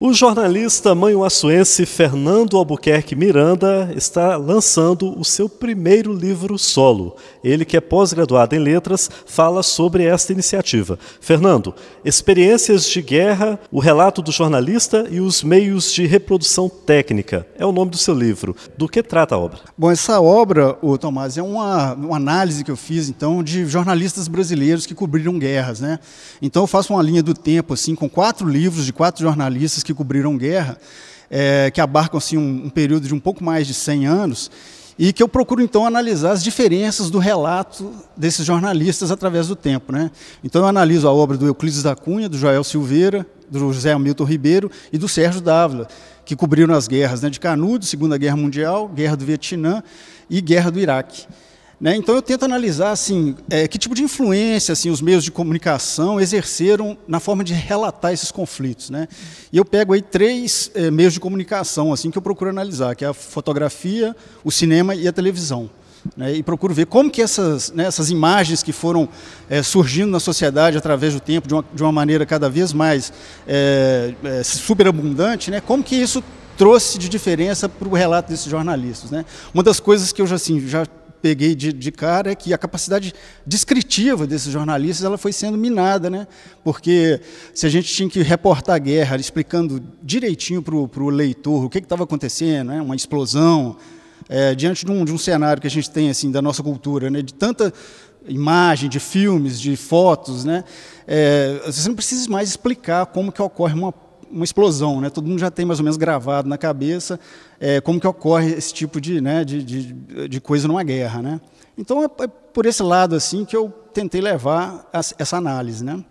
O jornalista manhuaçuense Fernando Albuquerque Miranda está lançando o seu primeiro livro solo. Ele, que é pós-graduado em letras, fala sobre esta iniciativa. Fernando, Experiências de Guerra, o relato do jornalista e os meios de reprodução técnica é o nome do seu livro. Do que trata a obra? Bom, essa obra, o Tomás, é uma, uma análise que eu fiz, então, de jornalistas brasileiros que cobriram guerras, né? Então, eu faço uma linha do tempo, assim, com quatro livros de quatro jornalistas que cobriram guerra, é, que abarcam assim, um, um período de um pouco mais de 100 anos, e que eu procuro então analisar as diferenças do relato desses jornalistas através do tempo. Né? Então eu analiso a obra do Euclides da Cunha, do Joel Silveira, do José Hamilton Ribeiro e do Sérgio Dávila, que cobriram as guerras né, de Canudos, Segunda Guerra Mundial, Guerra do Vietnã e Guerra do Iraque. Né? Então eu tento analisar assim, é, que tipo de influência assim, os meios de comunicação exerceram na forma de relatar esses conflitos. Né? E eu pego aí três é, meios de comunicação assim que eu procuro analisar, que é a fotografia, o cinema e a televisão. Né? E procuro ver como que essas, né, essas imagens que foram é, surgindo na sociedade através do tempo, de uma, de uma maneira cada vez mais é, é, superabundante, né? como que isso trouxe de diferença para o relato desses jornalistas. Né? Uma das coisas que eu já, assim, já peguei de, de, cara é que a capacidade descritiva desses jornalistas ela foi sendo minada, né? porque se a gente tinha que reportar a guerra explicando direitinho para o leitor o que estava acontecendo, né? uma explosão, é, diante de um, de um, cenário que a gente tem assim da nossa cultura, né? de tanta imagem, de filmes, de fotos, né? É, você não precisa mais explicar como que ocorre uma uma explosão, né? Todo mundo já tem mais ou menos gravado na cabeça é, como que ocorre esse tipo de, né, de, de, de coisa numa guerra, né? Então é, é por esse lado assim que eu tentei levar essa análise, né?